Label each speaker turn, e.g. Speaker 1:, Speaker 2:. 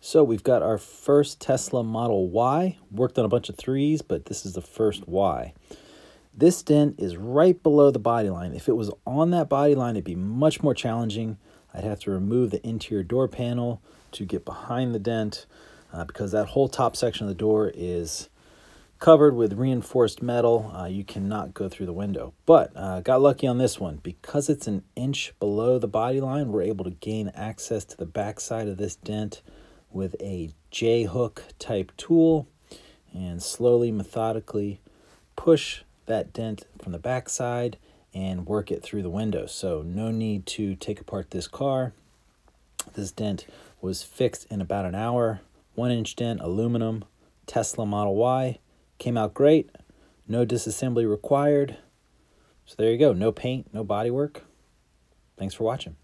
Speaker 1: So we've got our first Tesla Model Y. Worked on a bunch of threes, but this is the first Y. This dent is right below the body line. If it was on that body line, it'd be much more challenging. I'd have to remove the interior door panel to get behind the dent uh, because that whole top section of the door is covered with reinforced metal. Uh, you cannot go through the window. But uh, got lucky on this one. Because it's an inch below the body line, we're able to gain access to the backside of this dent with a J hook type tool and slowly, methodically push that dent from the backside and work it through the window. So no need to take apart this car. This dent was fixed in about an hour. One inch dent, aluminum, Tesla Model Y. Came out great. No disassembly required. So there you go. No paint, no bodywork. Thanks for watching.